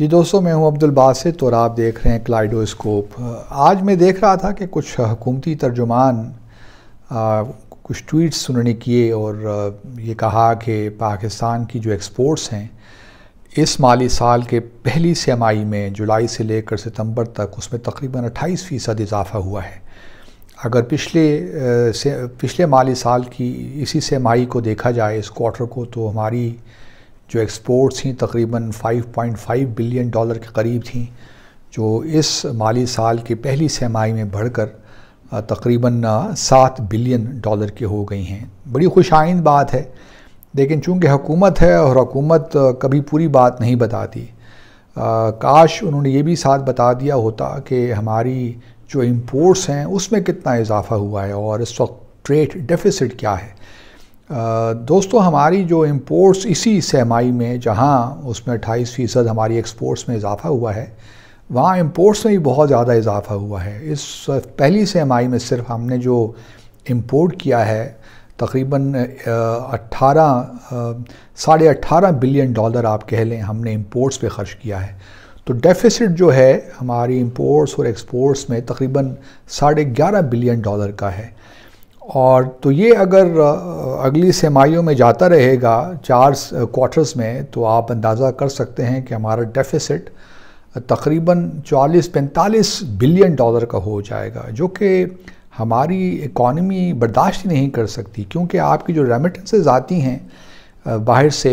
जी दोस्तों मैं हूं अब्दुल बासित तो और आप देख रहे हैं क्लाइडोस्कोप आज मैं देख रहा था कि कुछ हकूमती तर्जुमान आ, कुछ ट्वीट्स सुनने किए और ये कहा कि पाकिस्तान की जो एक्सपोर्ट्स हैं इस माली साल के पहली सेमाई में जुलाई से लेकर सितंबर तक उसमें तकरीबन 28 फ़ीसद इजाफ़ा हुआ है अगर पिछले से पिछले माली साल की इसी सेमाही को देखा जाए इस क्वार्टर को तो हमारी जो एक्सपोर्ट्स थी तकरीबन 5.5 बिलियन डॉलर के करीब थी जो इस माली साल की पहली सहमाही में बढ़कर तकरीबन सात बिलियन डॉलर की हो गई हैं बड़ी खुशाइंद बात है लेकिन चूंकि हुकूमत है और हुकूमत कभी पूरी बात नहीं बताती आ, काश उन्होंने ये भी साथ बता दिया होता कि हमारी जो इम्पोर्ट्स हैं उसमें कितना इजाफा हुआ है और इस वक्त ट्रेड डेफिसिट क्या है दोस्तों हमारी जो इम्पोर्ट्स इसी सहमाई में जहाँ उसमें अट्ठाईस फ़ीसद हमारी एक्सपोर्ट्स में इजाफ़ा हुआ है वहाँ इम्पोर्ट्स में भी बहुत ज़्यादा इजाफ़ा हुआ है इस पहली सहमाई में सिर्फ हमने जो इम्पोर्ट किया है तकरीबन अट्ठारह साढ़े अट्ठारह बिलियन डॉलर आप कह लें हमने इम्पोर्ट्स पे ख़र्च किया है तो डेफिसिट जो है हमारी इम्पोर्ट्स और एक्सपोर्ट्स में तकरीबन साढ़े ग्यारह बिलियन डॉलर का है और तो ये अगर अगली सेमाइयों में जाता रहेगा चार क्वार्टर्स में तो आप अंदाज़ा कर सकते हैं कि हमारा डेफिसिट तकरीबन 40-45 बिलियन डॉलर का हो जाएगा जो कि हमारी इकॉनमी बर्दाश्त नहीं कर सकती क्योंकि आपकी जो रेमिटेंसेज आती हैं बाहर से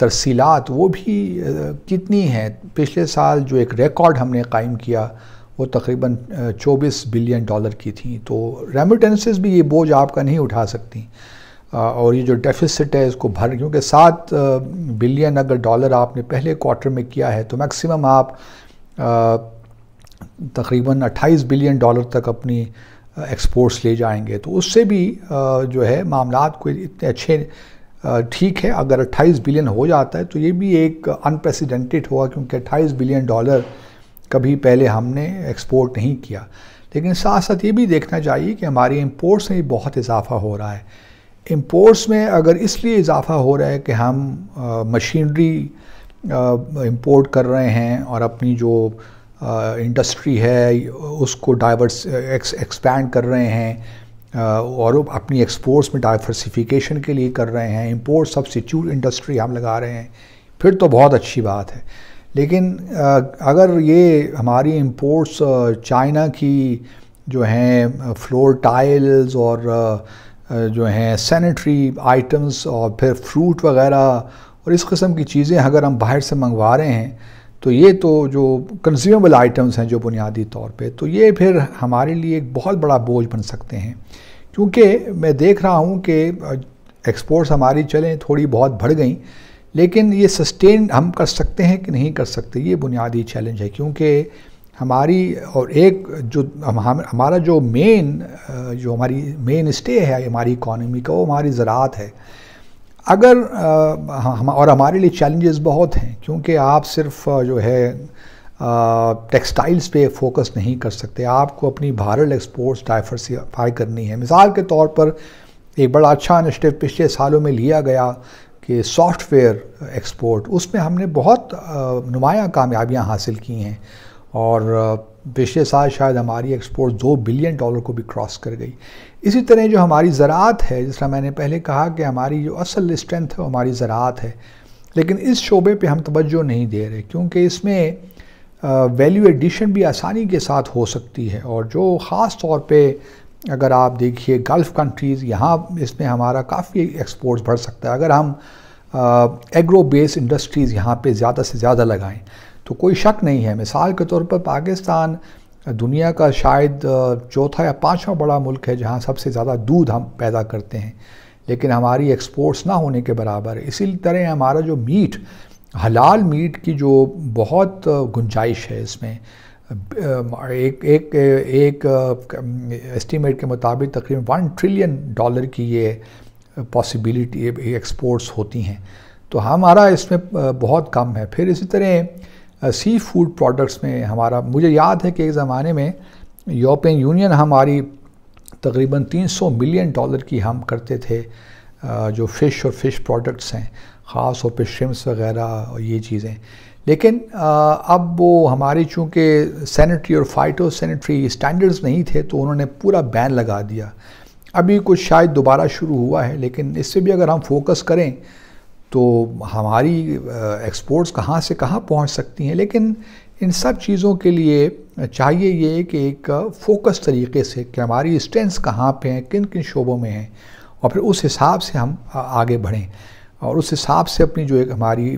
तरसीलात वो भी कितनी हैं पिछले साल जो एक रिकॉर्ड हमने कायम किया वो तकरीबन 24 बिलियन डॉलर की थी तो रेमिटेंसेस भी ये बोझ आपका नहीं उठा सकती और ये जो डेफिसिट है इसको भर क्योंकि सात बिलियन अगर डॉलर आपने पहले क्वार्टर में किया है तो मैक्सिमम आप तकरीबन 28 बिलियन डॉलर तक अपनी एक्सपोर्ट्स ले जाएंगे तो उससे भी जो है मामला को इतने अच्छे ठीक है अगर 28 बिलियन हो जाता है तो ये भी एक अनप्रेसिडेंटेड होगा क्योंकि 28 बिलियन डॉलर कभी पहले हमने एक्सपोर्ट नहीं किया लेकिन साथ साथ ये भी देखना चाहिए कि हमारे इम्पोर्ट्स में बहुत इजाफा हो रहा है इम्पोर्ट्स में अगर इसलिए इजाफा हो रहा है कि हम मशीनरी इम्पोर्ट कर रहे हैं और अपनी जो इंडस्ट्री है उसको डाइवर्स एक्सपैंड कर रहे हैं और अपनी एक्सपोर्ट्स में डाइवर्सिफिकेशन के लिए कर रहे हैं इम्पोर्ट सब्सिट्यूट इंडस्ट्री हम लगा रहे हैं फिर तो बहुत अच्छी बात है लेकिन अगर ये हमारी इम्पोर्ट्स चाइना की जो हैं फ्लोर टाइल्स और जो हैं सैनिटरी आइटम्स और फिर फ्रूट वगैरह और इस कस्म की चीज़ें अगर हम बाहर से मंगवा रहे हैं तो ये तो जो कंज्यूमेबल आइटम्स हैं जो बुनियादी तौर पे तो ये फिर हमारे लिए एक बहुत बड़ा बोझ बन सकते हैं क्योंकि मैं देख रहा हूँ कि एक्सपोर्ट्स हमारी चलें थोड़ी बहुत बढ़ गई लेकिन ये सस्टेन हम कर सकते हैं कि नहीं कर सकते ये बुनियादी चैलेंज है क्योंकि हमारी और एक जो हम हमारा जो मेन जो हमारी मेन स्टे है हमारी इकॉनमी का वो हमारी ज़रात है अगर हम और हमारे लिए चैलेंजेस बहुत हैं क्योंकि आप सिर्फ जो है टेक्सटाइल्स पे फोकस नहीं कर सकते आपको अपनी भारत एक्सपोर्ट्स डाइवर्सीफाई करनी है मिसाल के तौर पर एक बड़ा अच्छा इनिशटिव पिछले सालों में लिया गया कि सॉफ्टवेयर एक्सपोर्ट उसमें हमने बहुत नुमायाँ कामयाबियाँ हासिल की हैं और पिछले साल शायद हमारी एक्सपोर्ट दो बिलियन डॉलर को भी क्रॉस कर गई इसी तरह जो हमारी ज़रात है जिस तरह मैंने पहले कहा कि हमारी जो असल स्ट्रेंथ है वो हमारी ज़रात है लेकिन इस शोबे पे हम तवज्जो नहीं दे रहे क्योंकि इसमें वैल्यू एडिशन भी आसानी के साथ हो सकती है और जो ख़ास तौर पे अगर आप देखिए गल्फ़ कंट्रीज़ यहाँ इसमें हमारा काफ़ी एक्सपोर्ट्स बढ़ सकता है अगर हम एग्रो बेस इंडस्ट्रीज़ यहाँ पे ज़्यादा से ज़्यादा लगाएं तो कोई शक नहीं है मिसाल के तौर पर पाकिस्तान दुनिया का शायद चौथा या पांचवा बड़ा मुल्क है जहाँ सबसे ज़्यादा दूध हम पैदा करते हैं लेकिन हमारी एक्सपोर्ट्स ना होने के बराबर इसी तरह हमारा जो मीट हलाल मीट की जो बहुत गुंजाइश है इसमें एक एक एक एस्टीमेट के मुताबिक तकरीबन वन ट्रिलियन डॉलर की ये पॉसिबिलिटी एक्सपोर्ट्स होती हैं तो हमारा इसमें बहुत कम है फिर इसी तरह सी फूड प्रोडक्ट्स में हमारा मुझे याद है कि एक ज़माने में यूरोपियन यूनियन हमारी तकरीबन 300 मिलियन डॉलर की हम करते थे जो फ़िश और फ़िश प्रोडक्ट्स हैं ख़ास तौर पर शिम्स वगैरह और ये चीज़ें लेकिन अब वो हमारी चूँकि सैनिटरी और फाइटो सैनिटरी स्टैंडर्ड्स नहीं थे तो उन्होंने पूरा बैन लगा दिया अभी कुछ शायद दोबारा शुरू हुआ है लेकिन इससे भी अगर हम फोकस करें तो हमारी एक्सपोर्ट्स कहाँ से कहाँ पहुँच सकती हैं लेकिन इन सब चीज़ों के लिए चाहिए ये कि एक फोकस तरीके से कि हमारी स्ट्रेंथ्स कहाँ पे हैं किन किन शोबों में हैं और फिर उस हिसाब से हम आगे बढ़ें और उस हिसाब से अपनी जो एक हमारी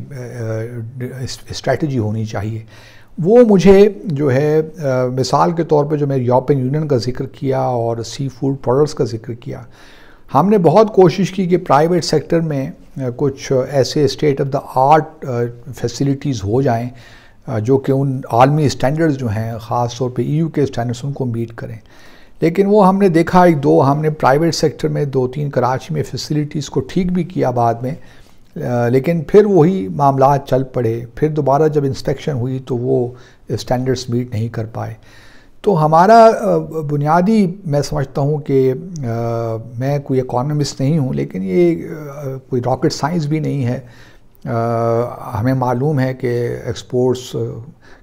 स्ट्रेटजी होनी चाहिए वो मुझे जो है मिसाल के तौर पे जो मैं यूरोपियन यूनियन का जिक्र किया और सी फूड प्रोडक्ट्स का जिक्र किया हमने बहुत कोशिश की कि प्राइवेट सेक्टर में कुछ ऐसे state of the art facilities हो जाएं जो कि उन आलमी स्टैंडर्ड्स जो हैं ख़ास तौर पे ईयू के स्टैंडर्ड्स उनको मीट करें लेकिन वो हमने देखा एक दो हमने प्राइवेट सेक्टर में दो तीन कराची में फैसिलिटीज़ को ठीक भी किया बाद में लेकिन फिर वही मामला चल पड़े फिर दोबारा जब इंस्पेक्शन हुई तो वो स्टैंडर्ड्स मीट नहीं कर पाए तो हमारा बुनियादी मैं समझता हूँ कि मैं कोई इकोनॉमिस्ट नहीं हूँ लेकिन ये कोई रॉकेट साइंस भी नहीं है हमें मालूम है कि एक्सपोर्ट्स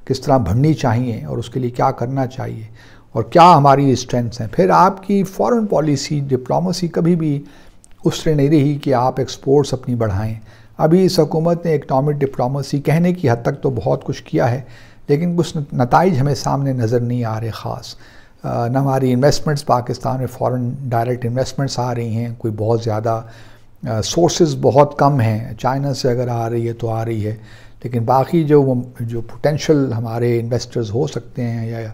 किस तरह भरनी चाहिए और उसके लिए क्या करना चाहिए और क्या हमारी स्ट्रेंथ्स हैं फिर आपकी फॉरेन पॉलिसी डिप्लोमेसी कभी भी उस तरह नहीं रही कि आप एक्सपोर्ट्स अपनी बढ़ाएं अभी इस हुकूमत ने इकनॉमिक डिप्लोमेसी कहने की हद तक तो बहुत कुछ किया है लेकिन कुछ नतज हमें सामने नज़र नहीं आ रहे ख़ास न हमारी इन्वेस्टमेंट्स पाकिस्तान में फ़ॉरेन डायरेक्ट इन्वेस्टमेंट्स आ रही हैं कोई बहुत ज़्यादा सोर्सेज बहुत कम हैं चाइना से अगर आ रही है तो आ रही है लेकिन बाकी जो जो पोटेंशल हमारे इन्वेस्टर्स हो सकते हैं या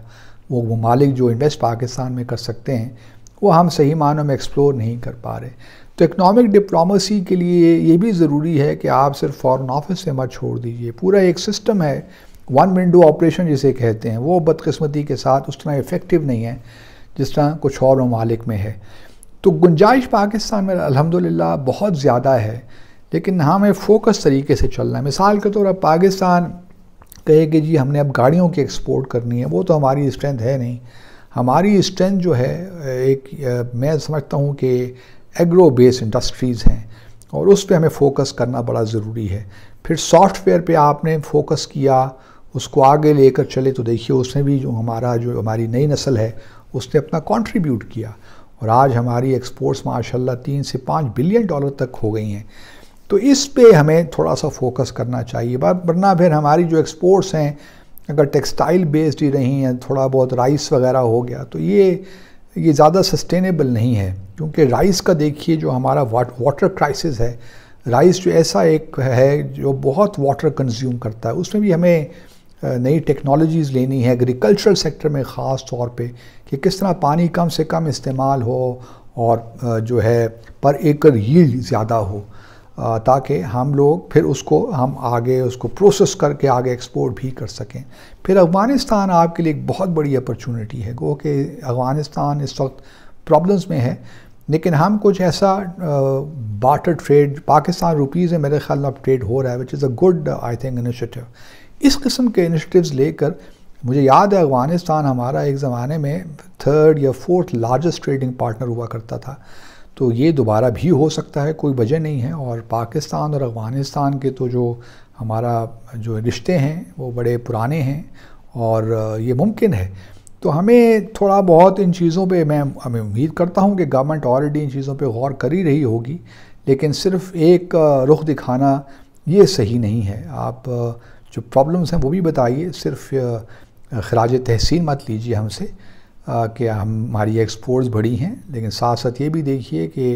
वो ममालिक जो इन्वेस्ट पाकिस्तान में कर सकते हैं वो हम सही मानों में एक्सप्लोर नहीं कर पा रहे तो इकनॉमिक डिप्लोमेसी के लिए ये भी ज़रूरी है कि आप सिर्फ फॉरेन ऑफिस से मत छोड़ दीजिए पूरा एक सिस्टम है वन विंडो ऑपरेशन जिसे कहते हैं वो बदकस्मती के साथ उस तरह इफ़ेक्टिव नहीं है जिस तरह कुछ और ममालिक में है तो गुंजाइश पाकिस्तान में अलहमदिल्ला बहुत ज़्यादा है लेकिन हमें हाँ, फोकस तरीके से चलना है मिसाल के तौर पर पाकिस्तान कहे कि जी हमने अब गाड़ियों की एक्सपोर्ट करनी है वो तो हमारी स्ट्रेंथ है नहीं हमारी स्ट्रेंथ जो है एक मैं समझता हूँ कि एग्रो बेस इंडस्ट्रीज़ हैं और उस पर हमें फोकस करना बड़ा ज़रूरी है फिर सॉफ्टवेयर पे आपने फोकस किया उसको आगे लेकर चले तो देखिए उसने भी जो हमारा जो हमारी नई नस्ल है उसने अपना कंट्रीब्यूट किया और आज हमारी एक्सपोर्ट्स माशाल्लाह तीन से पाँच बिलियन डॉलर तक हो गई हैं तो इस पे हमें थोड़ा सा फोकस करना चाहिए वरना फिर हमारी जो एक्सपोर्ट्स हैं अगर टेक्सटाइल बेस्ड ही रही हैं थोड़ा बहुत राइस वगैरह हो गया तो ये ये ज़्यादा सस्टेनेबल नहीं है क्योंकि राइस का देखिए जो हमारा वाट वाटर क्राइसिस है राइस जो ऐसा एक है जो बहुत वाटर कंज्यूम करता है उसमें भी हमें नई टेक्नोलॉजीज़ लेनी है एग्रीकल्चरल सेक्टर में ख़ास तौर पे कि किस तरह पानी कम से कम इस्तेमाल हो और जो है पर एकड़ यील्ड ज़्यादा हो ताकि हम लोग फिर उसको हम आगे उसको प्रोसेस करके आगे एक्सपोर्ट भी कर सकें फिर अफ़गानिस्तान आपके लिए एक बहुत बड़ी अपॉर्चुनिटी है गो कि अफ़गानिस्तान इस वक्त प्रॉब्लम्स में है लेकिन हम कुछ ऐसा बाटर ट्रेड पाकिस्तान रुपीज़ में मेरे ख्याल में अब ट्रेड हो रहा है which is a good I think initiative इस किस्म के इनिशिएटिव्स लेकर मुझे याद है अफ़गानिस्तान हमारा एक ज़माने में थर्ड या फोर्थ लार्जेस्ट ट्रेडिंग पार्टनर हुआ करता था तो ये दोबारा भी हो सकता है कोई वजह नहीं है और पाकिस्तान और अफ़गानिस्तान के तो जो हमारा जो रिश्ते हैं वो बड़े पुराने हैं और ये मुमकिन है तो हमें थोड़ा बहुत इन चीज़ों पे मैं हमें उम्मीद करता हूँ कि गवर्नमेंट ऑलरेडी इन चीज़ों पे गौर कर ही रही होगी लेकिन सिर्फ एक रुख दिखाना ये सही नहीं है आप जो प्रॉब्लम्स हैं वो भी बताइए सिर्फ खराज तहसीन मत लीजिए हमसे कि हम हमारी एक्सपोर्ट्स बढ़ी हैं लेकिन साथ साथ ये भी देखिए कि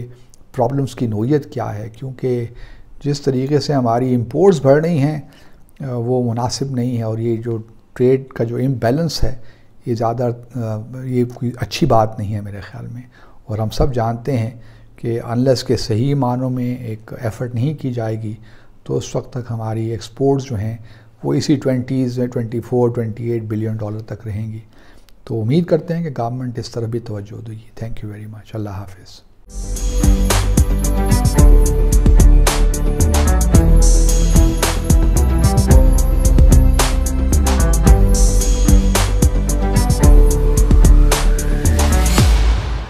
प्रॉब्लम्स की नोयत क्या है क्योंकि जिस तरीके से हमारी इम्पोर्ट्स बढ़ रही हैं वो मुनासिब नहीं है और ये जो ट्रेड का जो इम्बेलेंस है ये ज़्यादा ये कोई अच्छी बात नहीं है मेरे ख्याल में और हम सब जानते हैं कि अनलेस के सही मानों में एक एफ़र्ट नहीं की जाएगी तो उस वक्त तक हमारी एक्सपोर्ट्स जो हैं वो इसी twenties twenty four twenty eight billion dollar तक रहेंगी तो उम्मीद करते हैं कि गवर्नमेंट इस तरह भी तोज्जो देगी thank you very much Allah हाफिज़